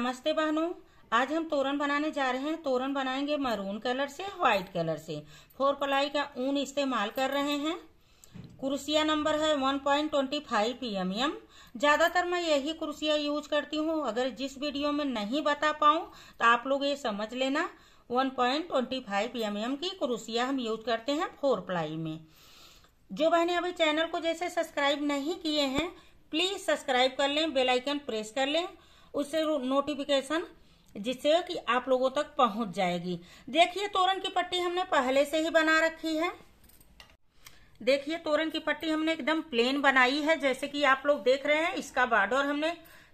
नमस्ते बहनों आज हम तोरण बनाने जा रहे हैं तोरण बनाएंगे मरून कलर से व्हाइट कलर से फोर प्लाई का ऊन इस्तेमाल कर रहे हैं कुर्सिया नंबर है 1.25 point twenty five P M M ज़्यादातर मैं यही कुर्सिया यूज करती हूँ अगर जिस वीडियो में नहीं बता पाऊँ तो आप लोग ये समझ लेना 1.25 point twenty five M M की कुर्सिया हम यूज करते हैं फोर प्लाई में जो बहने अभी चैनल को जैसे सब्सक्राइब नहीं किए हैं प्लीज सब्सक्राइब कर लें बेल आइकन प्रेस कर लें उसे नोटिफिकेशन जिससे कि आप लोगों तक पहुंच जाएगी देखिए तोरण की पट्टी हमने पहले से ही बना रखी है देखिए तोरण की पट्टी हमने एकदम प्लेन बनाई है जैसे कि आप लोग देख रहे हैं इसका बॉर्डर हमने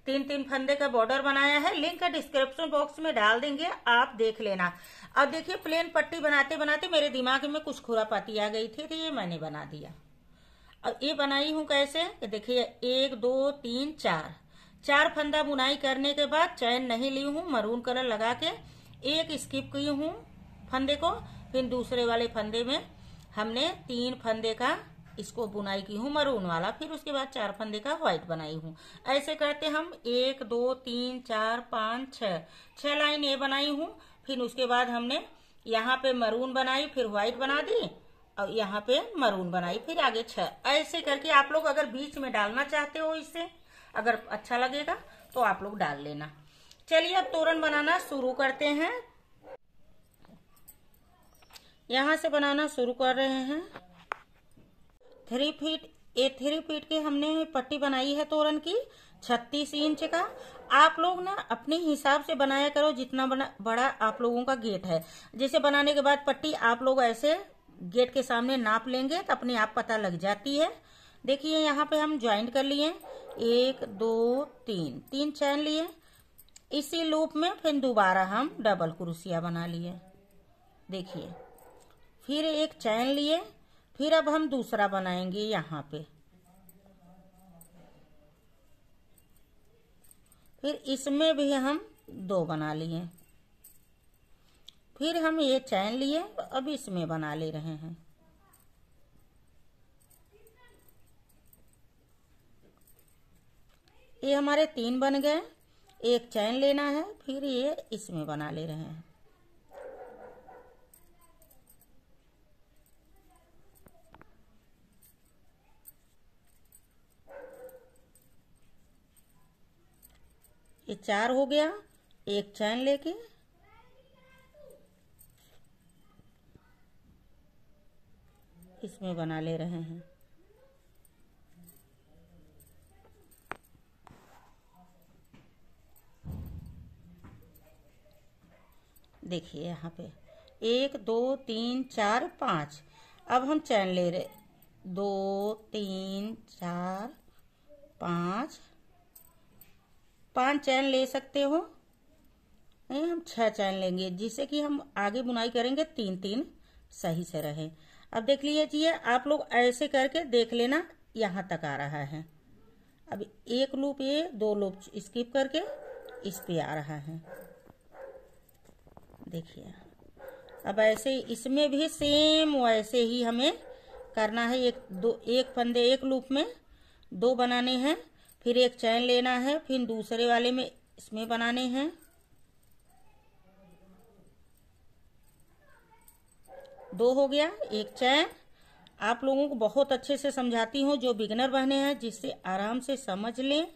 तीन तीन फंदे का बॉर्डर बनाया है लिंक डिस्क्रिप्शन बॉक्स में डाल देंगे आप देख लेना अब देखिए प्लेन पट्टी बनाते बनाते मेरे दिमाग में कुछ खुरापाती आ गई थी तो ये मैंने बना दिया अब ये बनाई हूं कैसे देखिए एक दो तीन चार चार फंदा बुनाई करने के बाद चैन नहीं ली हूँ मरून कलर लगा के एक स्किप की हूँ फंदे को फिर दूसरे वाले फंदे में हमने तीन फंदे का इसको बुनाई की हूँ मरून वाला फिर उसके बाद चार फंदे का व्हाइट बनाई हूँ ऐसे करते हम एक दो तीन चार पाँच छ छ लाइन ये बनाई हूँ फिर उसके बाद हमने यहाँ पे मरून बनाई फिर व्हाइट बना दी और यहाँ पे मरून बनाई फिर आगे छ ऐसे करके आप लोग अगर बीच में डालना चाहते हो इसे अगर अच्छा लगेगा तो आप लोग डाल लेना चलिए अब तोरण बनाना शुरू करते हैं यहाँ से बनाना शुरू कर रहे हैं three feet a three feet की हमने पट्टी बनाई है तोरण की छत्तीस इंच का आप लोग ना अपने हिसाब से बनाया करो जितना बना बड़ा आप लोगों का गेट है जैसे बनाने के बाद पट्टी आप लोग ऐसे गेट के सामने नाप लेंगे तो अपने आप पता लग जाती है देखिए यहाँ पे हम ज्वाइंट कर लिए एक दो तीन तीन चैन लिए इसी लूप में फिर दोबारा हम डबल क्रूसिया बना लिए देखिए फिर एक चैन लिए फिर अब हम दूसरा बनाएंगे यहाँ पे फिर इसमें भी हम दो बना लिए फिर हम ये चैन लिए अब इसमें बना ले रहे हैं ये हमारे तीन बन गए एक चैन लेना है फिर ये इसमें बना ले रहे हैं ये चार हो गया एक चैन लेके इसमें बना ले रहे हैं देखिए यहाँ पे एक दो तीन चार पाँच अब हम चैन ले रहे दो तीन चार पाँच पांच चैन ले सकते हो नहीं हम छह चैन लेंगे जिससे कि हम आगे बुनाई करेंगे तीन तीन सही से रहे अब देख लीजिए आप लोग ऐसे करके देख लेना यहाँ तक आ रहा है अब एक लूप ये दो लूप स्किप करके इस पे आ रहा है देखिए अब ऐसे इसमें भी सेम वैसे ही हमें करना है एक दो एक फंदे एक लूप में दो बनाने हैं फिर एक चैन लेना है फिर दूसरे वाले में इसमें बनाने हैं दो हो गया एक चैन आप लोगों को बहुत अच्छे से समझाती हूँ जो बिगनर बहने हैं जिससे आराम से समझ लें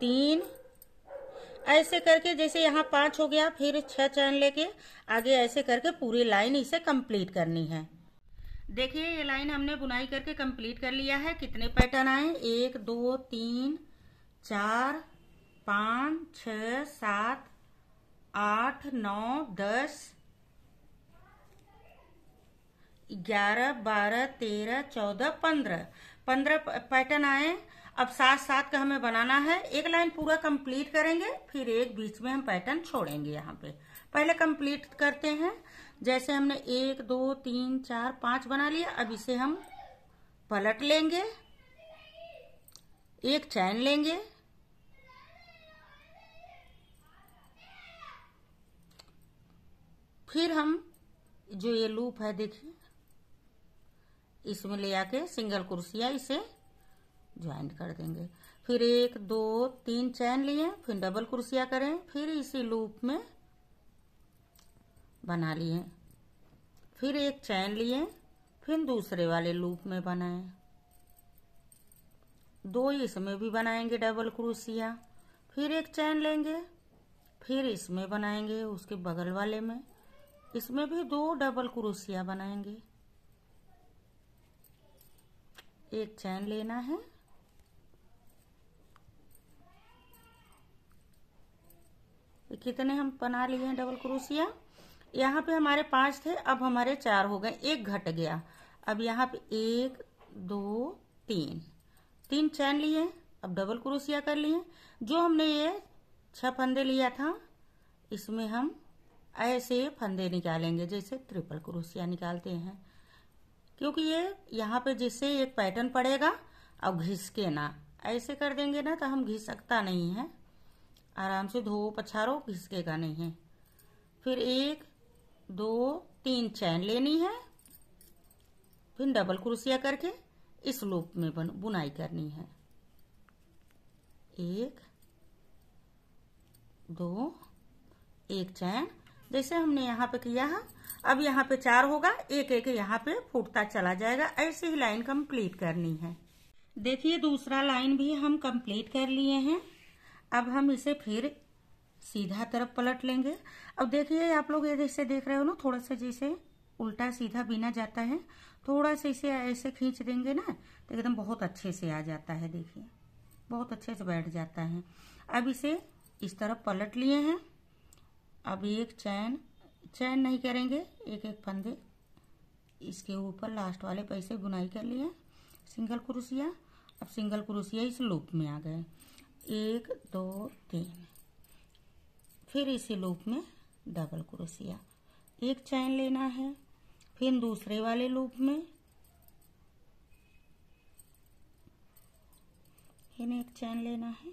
तीन ऐसे करके जैसे यहाँ पांच हो गया फिर छह चैन लेके आगे ऐसे करके पूरी लाइन इसे कंप्लीट करनी है देखिए ये लाइन हमने बुनाई करके कंप्लीट कर लिया है कितने पैटर्न आए एक दो तीन चार पाँच छ सात आठ नौ दस ग्यारह बारह तेरह चौदह पंद्रह पंद्रह पैटर्न आए अब साथ साथ का हमें बनाना है एक लाइन पूरा कंप्लीट करेंगे फिर एक बीच में हम पैटर्न छोड़ेंगे यहाँ पे पहले कंप्लीट करते हैं जैसे हमने एक दो तीन चार पांच बना लिया अब इसे हम पलट लेंगे एक चैन लेंगे फिर हम जो ये लूप है देखिए इसमें ले आके सिंगल कुर्सिया इसे ज्वाइंट कर देंगे फिर एक दो तीन चैन लिए फिर डबल कुर्सिया करें फिर इसी लूप में बना लिए फिर एक चैन लिए फिर दूसरे वाले लूप में बनाएं दो इसमें भी बनाएंगे डबल क्रूसिया फिर एक चैन लेंगे फिर इसमें बनाएंगे उसके बगल वाले में इसमें भी दो डबल क्रूसिया बनाएंगे एक चैन लेना है कितने हम बना लिए हैं डबल क्रोशिया यहाँ पे हमारे पांच थे अब हमारे चार हो गए एक घट गया अब यहाँ पे एक दो तीन तीन चैन लिए अब डबल क्रोशिया कर लिए जो हमने ये छह फंदे लिया था इसमें हम ऐसे फंदे निकालेंगे जैसे ट्रिपल क्रोशिया निकालते हैं क्योंकि ये यहाँ पे जिससे एक पैटर्न पड़ेगा अब घिसके ना ऐसे कर देंगे ना तो हम घिसकता नहीं है आराम से धो पछारो घिसकेगा नहीं है फिर एक दो तीन चैन लेनी है फिर डबल क्रोसिया करके इस लूप में बन, बुनाई करनी है एक दो एक चैन जैसे हमने यहाँ पे किया है अब यहाँ पे चार होगा एक एक यहाँ पे फूटता चला जाएगा ऐसे ही लाइन कंप्लीट करनी है देखिए दूसरा लाइन भी हम कंप्लीट कर लिए हैं अब हम इसे फिर सीधा तरफ पलट लेंगे अब देखिए आप लोग ये जैसे देख रहे हो ना थोड़ा सा जैसे उल्टा सीधा बिना जाता है थोड़ा सा इसे ऐसे खींच देंगे ना तो एकदम बहुत अच्छे से आ जाता है देखिए बहुत अच्छे से बैठ जाता है अब इसे इस तरफ पलट लिए हैं अब एक चैन चैन नहीं करेंगे एक एक फंदे इसके ऊपर लास्ट वाले पैसे बुनाई कर लिए सिंगल क्रोशिया अब सिंगल क्रोशिया इस लूप में आ गए एक दो तीन फिर इसी लूप में डबल क्रोशिया एक चैन लेना है फिर दूसरे वाले लूप में फिर एक चैन लेना है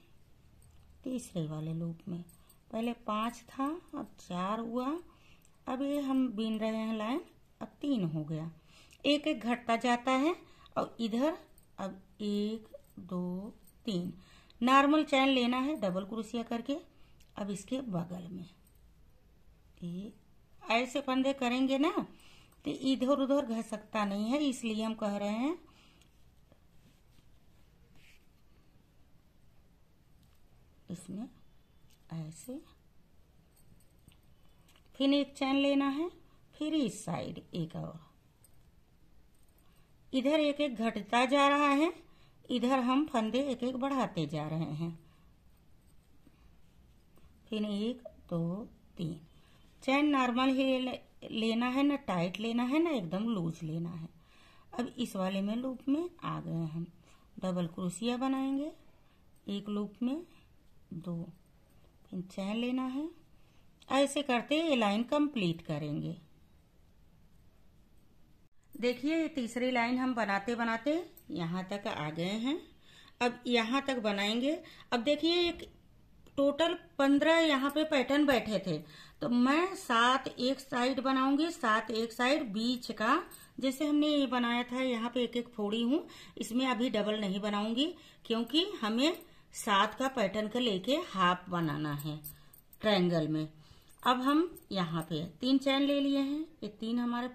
तीसरे वाले लूप में पहले पांच था अब चार हुआ अब ये हम बीन रहे हैं लाइन अब तीन हो गया एक एक घटता जाता है और इधर अब एक दो तीन नॉर्मल चैन लेना है डबल क्रोशिया करके अब इसके बगल में ऐसे फंदे करेंगे ना तो इधर उधर घसकता नहीं है इसलिए हम कह रहे हैं इसमें ऐसे फिर एक चैन लेना है फिर इस साइड एक और इधर एक एक घटता जा रहा है इधर हम फंदे एक एक बढ़ाते जा रहे हैं फिर एक दो तीन चैन नॉर्मल ही लेना है ना टाइट लेना है ना एकदम लूज लेना है अब इस वाले में लूप में आ गए हम डबल क्रोशिया बनाएंगे एक लूप में दो फिर चैन लेना है ऐसे करते ये लाइन कंप्लीट करेंगे देखिए ये तीसरी लाइन हम बनाते बनाते यहाँ तक आ गए हैं अब यहाँ तक बनाएंगे अब देखिए एक टोटल पंद्रह यहाँ पे पैटर्न बैठे थे तो मैं सात एक साइड बनाऊंगी सात एक साइड बीच का जैसे हमने ये बनाया था यहाँ पे एक एक फोड़ी हूँ इसमें अभी डबल नहीं बनाऊंगी क्योंकि हमें सात का पैटर्न का लेके हाफ बनाना है ट्रायंगल में अब हम यहाँ पे तीन चैन ले लिए हैं ये तीन हमारे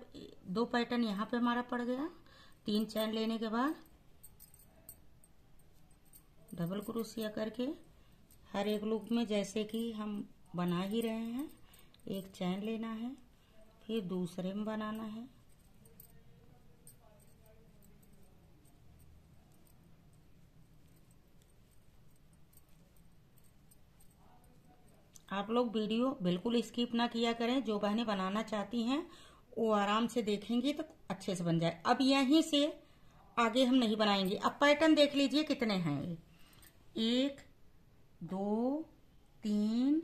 दो पैटर्न यहाँ पे हमारा पड़ गया तीन चैन लेने के बाद डबल क्रोशिया करके हर एक लूप में जैसे कि हम बना ही रहे हैं एक चैन लेना है फिर दूसरे में बनाना है आप लोग वीडियो बिल्कुल स्किप ना किया करें जो बहनें बनाना चाहती हैं वो आराम से देखेंगे तो अच्छे से बन जाए अब यहीं से आगे हम नहीं बनाएंगे अब पैटर्न देख लीजिए कितने हैं एक दो तीन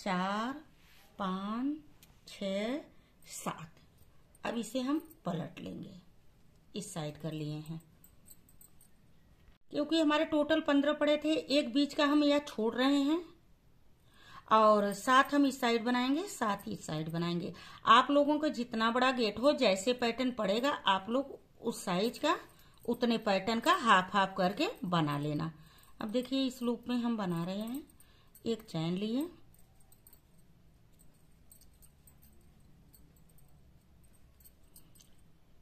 चार पाँच छ सात अब इसे हम पलट लेंगे इस साइड कर लिए हैं क्योंकि हमारे टोटल पंद्रह पड़े थे एक बीच का हम यह छोड़ रहे हैं और साथ हम इस साइड बनाएंगे साथ इस साइड बनाएंगे आप लोगों का जितना बड़ा गेट हो जैसे पैटर्न पड़ेगा आप लोग उस साइज का उतने पैटर्न का हाफ हाफ करके बना लेना अब देखिए इस लूप में हम बना रहे हैं एक चैन लिए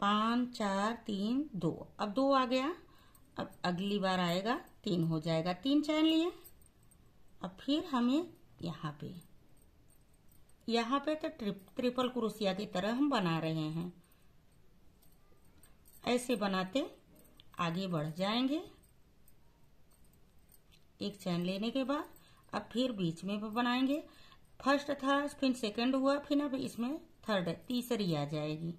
पाँच चार तीन दो अब दो आ गया अब अगली बार आएगा तीन हो जाएगा तीन चैन लिए अब फिर हमें यहाँ पे यहाँ पे तो ट्रिप ट्रिपल क्रोसिया की तरह हम बना रहे हैं ऐसे बनाते आगे बढ़ जाएंगे एक चैन लेने के बाद अब फिर बीच में बनाएंगे फर्स्ट था फिर सेकंड हुआ फिर अब इसमें थर्ड तीसरी आ जाएगी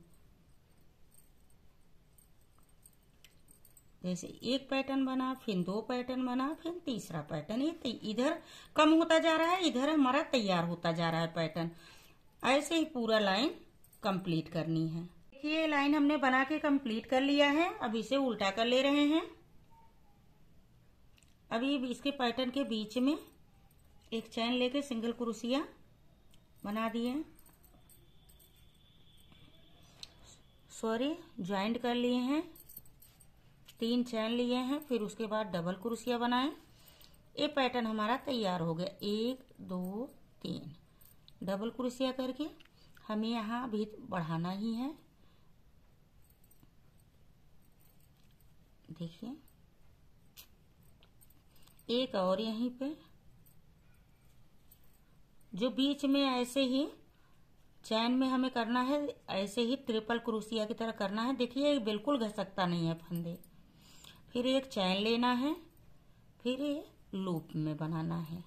जैसे एक पैटर्न बना फिर दो पैटर्न बना फिर तीसरा पैटर्न ये इधर कम होता जा रहा है इधर हमारा तैयार होता जा रहा है पैटर्न ऐसे ही पूरा लाइन कंप्लीट करनी है देखिए लाइन हमने बना के कंप्लीट कर लिया है अब इसे उल्टा कर ले रहे हैं अभी इसके पैटर्न के बीच में एक चैन लेके सिंगल क्रूसिया बना दिए सॉरी ज्वाइंट कर लिए हैं तीन चैन लिए हैं फिर उसके बाद डबल क्रोसिया बनाएं ये पैटर्न हमारा तैयार हो गया एक दो तीन डबल क्रोसिया करके हमें यहाँ अभी बढ़ाना ही है देखिए एक और यहीं पे जो बीच में ऐसे ही चैन में हमें करना है ऐसे ही ट्रिपल क्रूसिया की तरह करना है देखिए बिल्कुल घसकता नहीं है फंदे फिर एक चैन लेना है फिर ये लूप में बनाना है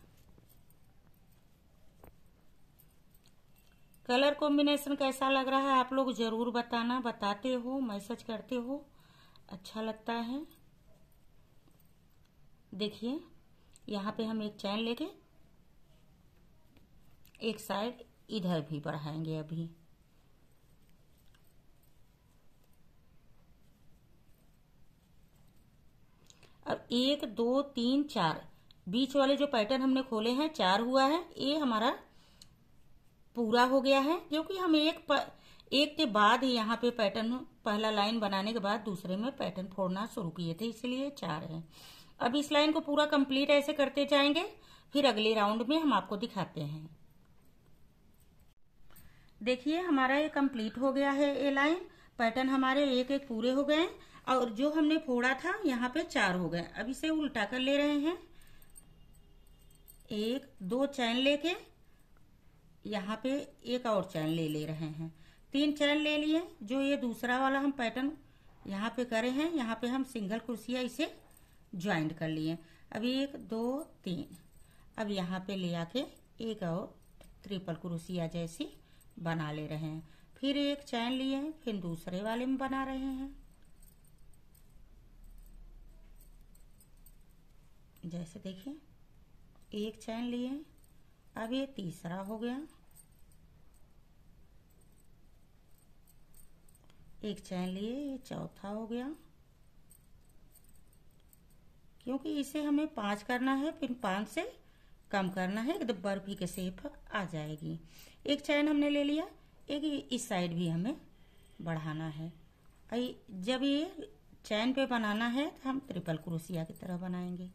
कलर कॉम्बिनेशन कैसा लग रहा है आप लोग ज़रूर बताना बताते हो मैसेज करते हो अच्छा लगता है देखिए यहाँ पे हम एक चैन लेके एक साइड इधर भी बढ़ाएंगे अभी अब एक दो तीन चार बीच वाले जो पैटर्न हमने खोले हैं चार हुआ है ये हमारा पूरा हो गया है क्योंकि हम एक प, एक के बाद ही यहाँ पे पैटर्न पहला लाइन बनाने के बाद दूसरे में पैटर्न फोड़ना शुरू किए थे इसलिए चार है अब इस लाइन को पूरा कंप्लीट ऐसे करते जाएंगे फिर अगले राउंड में हम आपको दिखाते हैं देखिए हमारा ये कंप्लीट हो गया है ये लाइन पैटर्न हमारे एक एक पूरे हो गए और जो हमने फोड़ा था यहाँ पे चार हो गए अब इसे उल्टा कर ले रहे हैं एक दो चैन लेके यहाँ पे एक और चैन ले ले रहे हैं तीन चैन ले लिए जो ये दूसरा वाला हम पैटर्न यहाँ पे करे हैं यहाँ पे हम सिंगल कुर्सिया इसे ज्वाइंट कर लिए अब एक दो तीन अब यहाँ पे ले आके एक और ट्रिपल क्रोसिया जैसी बना ले रहे हैं फिर एक चैन लिए फिर दूसरे वाले में बना रहे हैं जैसे देखिए एक चैन लिए अब ये तीसरा हो गया एक चैन लिए ये चौथा हो गया क्योंकि इसे हमें पांच करना है फिर पांच से कम करना है तो बर्फी के सेप आ जाएगी एक चैन हमने ले लिया एक इस साइड भी हमें बढ़ाना है जब ये चैन पे बनाना है तो हम ट्रिपल क्रोसिया की तरह बनाएंगे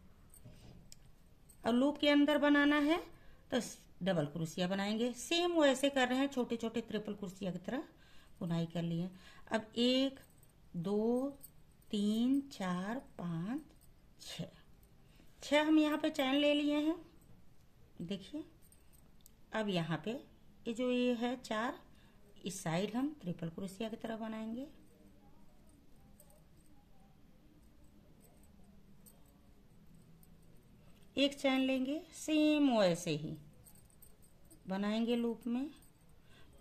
और लूप के अंदर बनाना है तो डबल क्रोशिया बनाएंगे सेम वो ऐसे कर रहे हैं छोटे छोटे ट्रिपल कुर्सिया की तरह बुनाई कर लिए अब एक दो तीन चार पाँच छ छः हम यहाँ पे चैन ले लिए हैं देखिए अब यहाँ पे ये जो ये है चार इस साइड हम ट्रिपल क्रोशिया की तरह बनाएंगे एक चैन लेंगे सेम वैसे ही बनाएंगे लूप में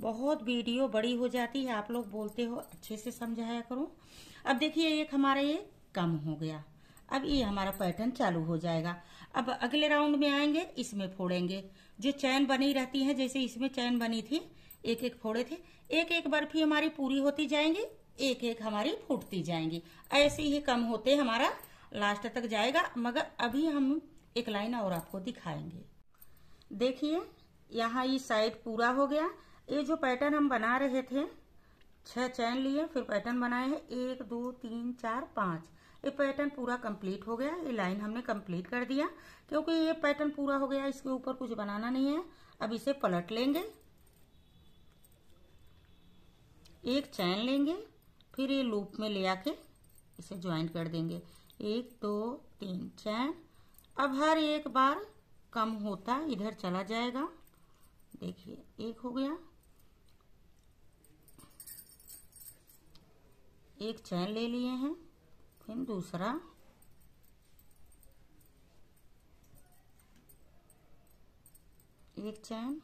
बहुत वीडियो बड़ी हो जाती है आप लोग बोलते हो अच्छे से समझाया करो अब देखिए एक हमारा ये कम हो गया अब ये हमारा पैटर्न चालू हो जाएगा अब अगले राउंड में आएंगे इसमें फोड़ेंगे जो चैन बनी रहती है जैसे इसमें चैन बनी थी एक एक फोड़े थे एक एक बर्फी हमारी पूरी होती जाएंगी एक एक हमारी फूटती जाएंगी ऐसे ही कम होते हमारा लास्ट तक जाएगा मगर अभी हम एक लाइन और आपको दिखाएंगे देखिए यहाँ ये साइड पूरा हो गया ये जो पैटर्न हम बना रहे थे छह चैन लिए फिर पैटर्न बनाए हैं एक दो तीन चार पाँच ये पैटर्न पूरा कंप्लीट हो गया ये लाइन हमने कंप्लीट कर दिया क्योंकि ये पैटर्न पूरा हो गया इसके ऊपर कुछ बनाना नहीं है अब इसे पलट लेंगे एक चैन लेंगे फिर ये लूप में ले आके इसे ज्वाइन कर देंगे एक दो तीन चैन अब हर एक बार कम होता इधर चला जाएगा देखिए एक हो गया एक चैन ले लिए हैं फिर दूसरा एक चैन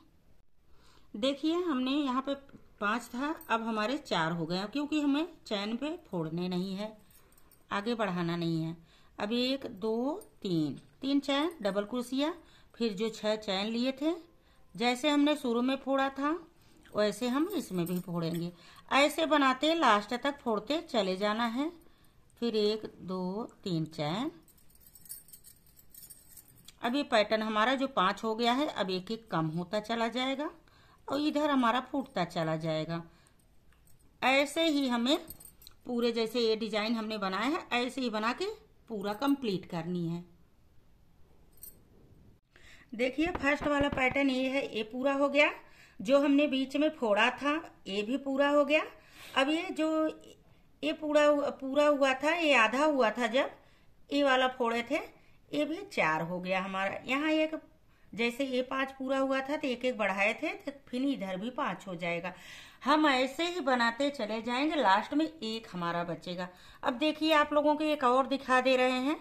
देखिए हमने यहाँ पे पांच था अब हमारे चार हो गए क्योंकि हमें चैन पे फोड़ने नहीं है आगे बढ़ाना नहीं है अब एक दो तीन तीन चैन डबल क्रोसिया फिर जो छह चैन लिए थे जैसे हमने शुरू में फोड़ा था वैसे हम इसमें भी फोड़ेंगे ऐसे बनाते लास्ट तक फोड़ते चले जाना है फिर एक दो तीन चैन अब ये पैटर्न हमारा जो पांच हो गया है अब एक एक कम होता चला जाएगा और इधर हमारा फूटता चला जाएगा ऐसे ही हमें पूरे जैसे ये डिजाइन हमने बनाया है ऐसे ही बना के पूरा कंप्लीट करनी है देखिए फर्स्ट वाला पैटर्न ये है ये पूरा हो गया जो हमने बीच में फोड़ा था ये भी पूरा हो गया अब ये जो ये पूरा पूरा हुआ था ये आधा हुआ था जब ये वाला फोड़े थे ये भी चार हो गया हमारा यहाँ एक जैसे ये पांच पूरा हुआ था तो एक एक बढ़ाए थे तो फिर इधर भी पांच हो जाएगा हम ऐसे ही बनाते चले जाएंगे लास्ट में एक हमारा बचेगा अब देखिए आप लोगों को एक और दिखा दे रहे हैं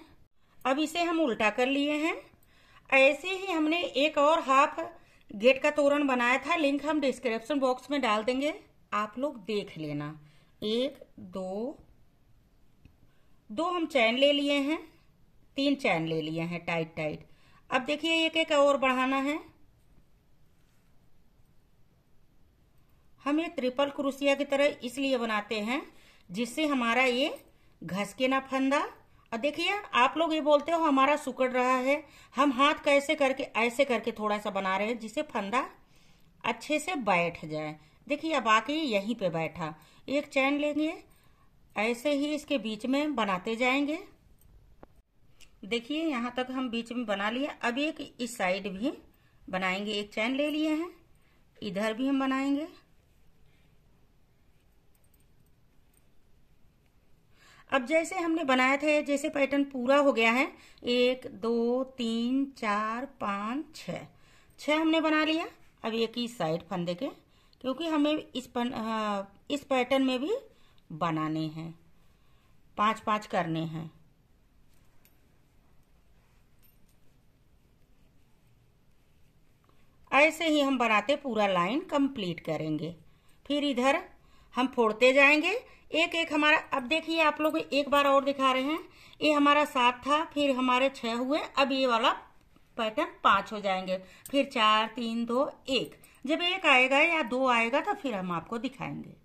अब इसे हम उल्टा कर लिए हैं ऐसे ही हमने एक और हाफ गेट का तोरण बनाया था लिंक हम डिस्क्रिप्शन बॉक्स में डाल देंगे आप लोग देख लेना एक दो दो हम चैन ले लिए हैं तीन चैन ले लिए हैं टाइट टाइट अब देखिए एक एक और बढ़ाना है हम ये ट्रिपल क्रूसिया की तरह इसलिए बनाते हैं जिससे हमारा ये घस के ना फंदा देखिए आप लोग ये बोलते हो हमारा सुकड़ रहा है हम हाथ कैसे करके ऐसे करके थोड़ा सा बना रहे हैं जिससे फंदा अच्छे से बैठ जाए देखिए अब आके यहीं पे बैठा एक चैन लेंगे ऐसे ही इसके बीच में बनाते जाएंगे देखिए यहाँ तक हम बीच में बना लिए अब एक इस साइड भी बनाएंगे एक चैन ले लिए हैं इधर भी हम बनाएंगे अब जैसे हमने बनाया था जैसे पैटर्न पूरा हो गया है एक दो तीन चार पाँच छ छः हमने बना लिया अब एक ही साइड फंदे के क्योंकि हमें इस पन, आ, इस पैटर्न में भी बनाने हैं पांच पांच करने हैं ऐसे ही हम बनाते पूरा लाइन कंप्लीट करेंगे फिर इधर हम फोड़ते जाएंगे एक एक हमारा अब देखिए आप लोग एक बार और दिखा रहे हैं ये हमारा सात था फिर हमारे छह हुए अब ये वाला पैटर्न पांच हो जाएंगे फिर चार तीन दो एक जब एक आएगा या दो आएगा तो फिर हम आपको दिखाएंगे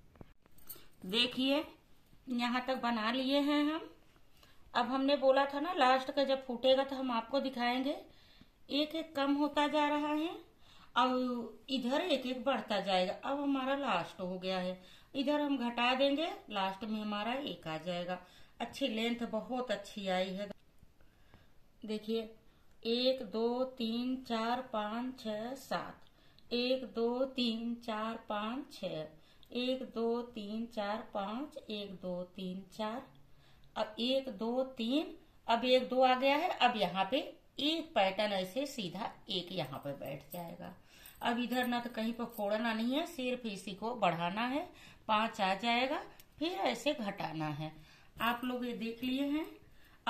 देखिए यहाँ तक बना लिए हैं हम अब हमने बोला था ना लास्ट का जब फूटेगा तो हम आपको दिखाएंगे एक एक कम होता जा रहा है अब इधर एक एक बढ़ता जाएगा अब हमारा लास्ट हो गया है इधर हम घटा देंगे लास्ट में हमारा एक आ जाएगा अच्छी लेंथ बहुत अच्छी आई है देखिए एक दो तीन चार पाँच छ सात एक दो तीन चार पाँच छ एक दो तीन चार पाँच एक दो तीन चार अब एक दो तीन अब एक दो आ गया है अब यहाँ पे एक पैटर्न ऐसे सीधा एक यहाँ पे बैठ जाएगा अब इधर ना तो कहीं पर फोड़ना नहीं है सिर्फ इसी को बढ़ाना है पांच आ जाएगा फिर ऐसे घटाना है आप लोग ये देख लिए हैं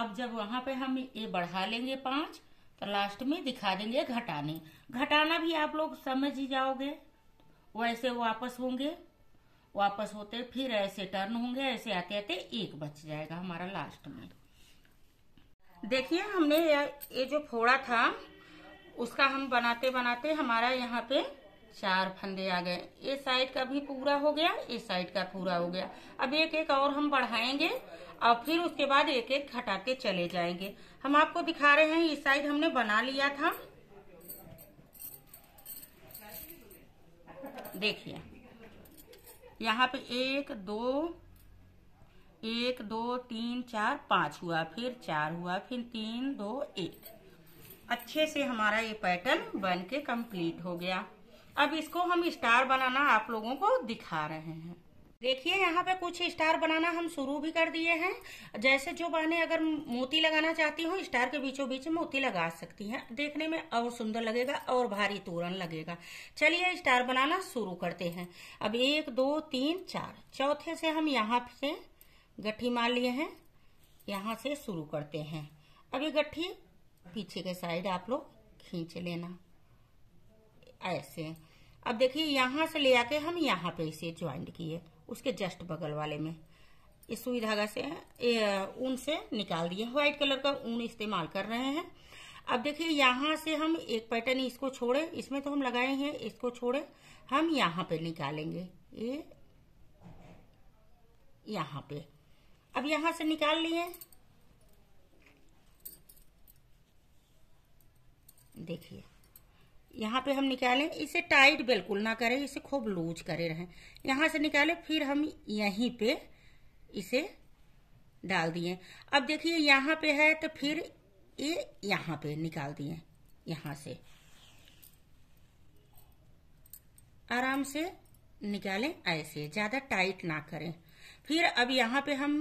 अब जब वहां पे हम ये बढ़ा लेंगे पांच तो लास्ट में दिखा देंगे घटाने घटाना भी आप लोग समझ ही जाओगे वैसे वापस होंगे वापस होते फिर ऐसे टर्न होंगे ऐसे आते आते एक बच जाएगा हमारा लास्ट में देखिए हमने ये जो फोड़ा था उसका हम बनाते बनाते हमारा यहाँ पे चार फंदे आ गए ये साइड का भी पूरा हो गया इस साइड का पूरा हो गया अब एक एक और हम बढ़ाएंगे और फिर उसके बाद एक एक हटाते चले जाएंगे हम आपको दिखा रहे हैं इस साइड हमने बना लिया था देखिए यहाँ पे एक दो एक दो तीन चार पांच हुआ फिर चार हुआ फिर तीन दो एक अच्छे से हमारा ये पैटर्न बन के कम्प्लीट हो गया अब इसको हम स्टार बनाना आप लोगों को दिखा रहे हैं देखिए यहाँ पे कुछ स्टार बनाना हम शुरू भी कर दिए हैं जैसे जो बहने अगर मोती लगाना चाहती हूँ स्टार के बीचों बीच मोती लगा सकती हैं देखने में और सुंदर लगेगा और भारी तोरण लगेगा चलिए स्टार बनाना शुरू करते हैं अब एक दो तीन चार चौथे से हम यहाँ से गठी मार लिए हैं यहाँ से शुरू करते हैं अभी गठी पीछे के साइड आप लोग खींच लेना ऐसे अब देखिए यहां से ले आके हम यहाँ पे इसे ज्वाइंट किए उसके जस्ट बगल वाले में इस सुई धागा से ऊन से निकाल दिए व्हाइट कलर का ऊन इस्तेमाल कर रहे हैं अब देखिए यहाँ से हम एक पैटर्न इसको छोड़े इसमें तो हम लगाए हैं इसको छोड़े हम यहाँ पे निकालेंगे ये यहाँ पे अब यहां से निकाल लिए देखिए यहाँ पे हम निकालें इसे टाइट बिल्कुल ना करें इसे खूब लूज करे रहें यहाँ से निकालें फिर हम यहीं पे इसे डाल दिए अब देखिए यहाँ पे है तो फिर ये यहाँ पे निकाल दिए यहाँ से आराम से निकालें ऐसे ज़्यादा टाइट ना करें फिर अब यहाँ पे हम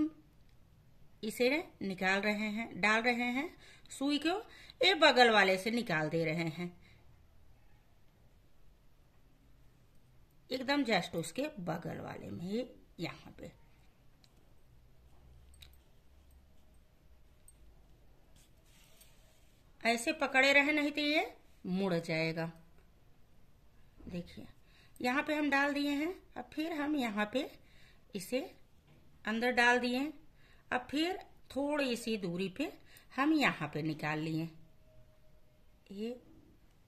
इसे निकाल रहे हैं डाल रहे हैं सुई को ये बगल वाले से निकाल दे रहे हैं एकदम जस्ट उसके बगल वाले में यहां यहाँ पे ऐसे पकड़े रहे नहीं तो ये मुड़ जाएगा देखिए यहाँ पे हम डाल दिए हैं अब फिर हम यहाँ पे इसे अंदर डाल दिए अब फिर थोड़ी सी दूरी पे हम यहाँ पे निकाल लिए ये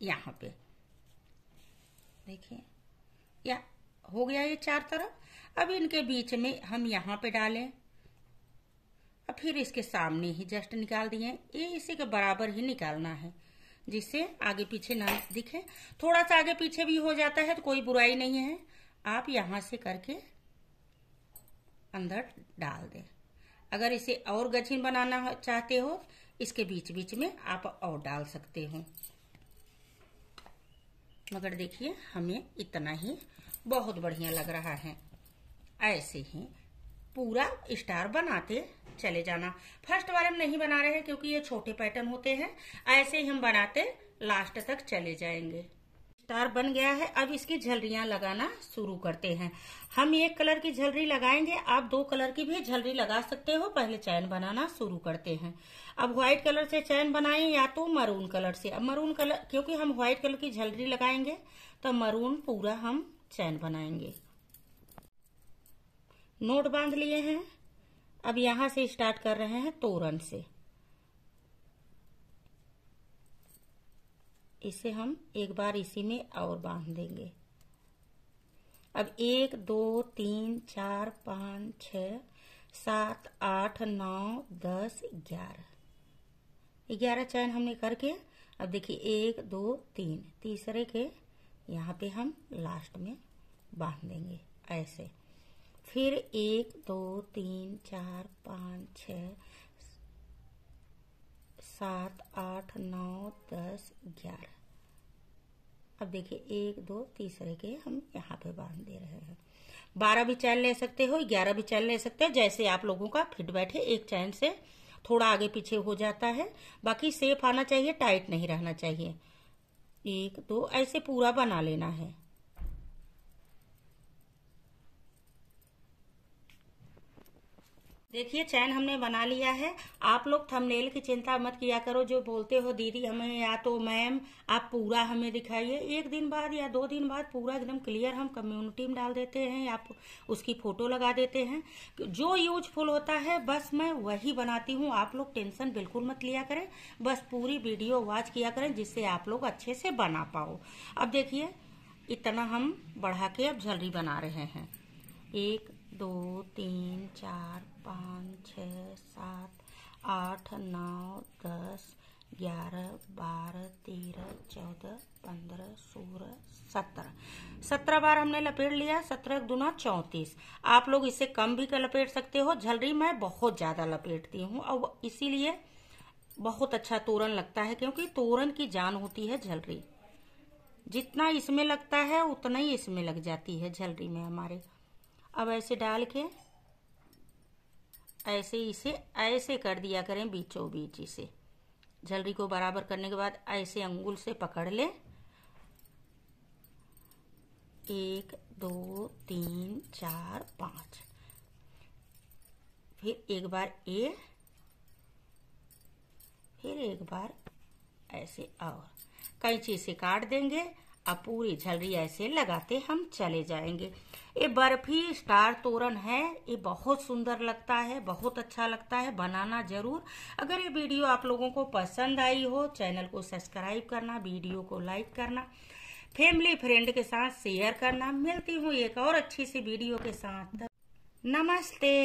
यहाँ पे देखिए या हो गया ये चार तरफ अब इनके बीच में हम यहाँ पे डालें और फिर इसके सामने ही जस्ट निकाल दिए ये इसी के बराबर ही निकालना है जिससे आगे पीछे ना दिखे थोड़ा सा आगे पीछे भी हो जाता है तो कोई बुराई नहीं है आप यहाँ से करके अंदर डाल दें अगर इसे और गजिन बनाना चाहते हो इसके बीच बीच में आप और डाल सकते हो मगर देखिए हमें इतना ही बहुत बढ़िया लग रहा है ऐसे ही पूरा स्टार बनाते चले जाना फर्स्ट वाले हम नहीं बना रहे हैं क्योंकि ये छोटे पैटर्न होते हैं ऐसे ही हम बनाते लास्ट तक चले जाएंगे स्टार बन गया है अब इसकी झलरियां लगाना शुरू करते हैं हम एक कलर की झलरी लगाएंगे आप दो कलर की भी झलरी लगा सकते हो पहले चैन बनाना शुरू करते हैं अब व्हाइट कलर से चैन बनाएं या तो मरून कलर से अब मरून कलर क्योंकि हम व्हाइट कलर की झलरी लगाएंगे तो मरून पूरा हम चैन बनाएंगे नोट बांध लिए हैं अब यहां से स्टार्ट कर रहे हैं तोरण से इसे हम एक बार इसी में और बांध देंगे अब एक दो तीन चार पाँच छ सात आठ नौ दस ग्यारह ग्यारह चैन हमने करके अब देखिए एक दो तीन तीसरे के यहाँ पे हम लास्ट में बांध देंगे ऐसे फिर एक दो तीन चार पाँच छ सात आठ नौ दस ग्यारह अब देखिए एक दो तीसरे के हम यहाँ पे बांध दे रहे हैं बारह भी चैन ले सकते हो ग्यारह भी चैन ले सकते हो जैसे आप लोगों का फिट बैठे एक चैन से थोड़ा आगे पीछे हो जाता है बाकी सेफ आना चाहिए टाइट नहीं रहना चाहिए एक दो ऐसे पूरा बना लेना है देखिए चैन हमने बना लिया है आप लोग थंबनेल की चिंता मत किया करो जो बोलते हो दीदी हमें या तो मैम आप पूरा हमें दिखाइए एक दिन बाद या दो दिन बाद पूरा एकदम क्लियर हम कम्युनिटी में डाल देते हैं या उसकी फोटो लगा देते हैं जो यूजफुल होता है बस मैं वही बनाती हूँ आप लोग टेंशन बिल्कुल मत लिया करें बस पूरी वीडियो वॉच किया करें जिससे आप लोग अच्छे से बना पाओ अब देखिए इतना हम बढ़ा के अब झलरी बना रहे हैं एक दो तीन चार पाँच छ सात आठ नौ दस ग्यारह बारह तेरह चौदह पंद्रह सोलह सत्रह सत्रह बार हमने लपेट लिया सत्रह दुना चौंतीस आप लोग इसे कम भी कर लपेट सकते हो झलरी मैं बहुत ज़्यादा लपेटती हूँ और इसीलिए बहुत अच्छा तोरण लगता है क्योंकि तोरण की जान होती है झलरी जितना इसमें लगता है उतना ही इसमें लग जाती है झलरी में हमारे अब ऐसे डाल के ऐसे इसे ऐसे कर दिया करें बीचों बीच इसे झलरी को बराबर करने के बाद ऐसे अंगुल से पकड़ लें एक दो तीन चार पाँच फिर एक बार ए फिर एक बार ऐसे और कैंची से काट देंगे अब पूरी झलरी ऐसे लगाते हम चले जाएंगे ये बर्फी स्टार तोरण है ये बहुत सुंदर लगता है बहुत अच्छा लगता है बनाना जरूर अगर ये वीडियो आप लोगों को पसंद आई हो चैनल को सब्सक्राइब करना वीडियो को लाइक करना फैमिली फ्रेंड के साथ शेयर करना मिलती हूँ एक और अच्छी सी वीडियो के साथ नमस्ते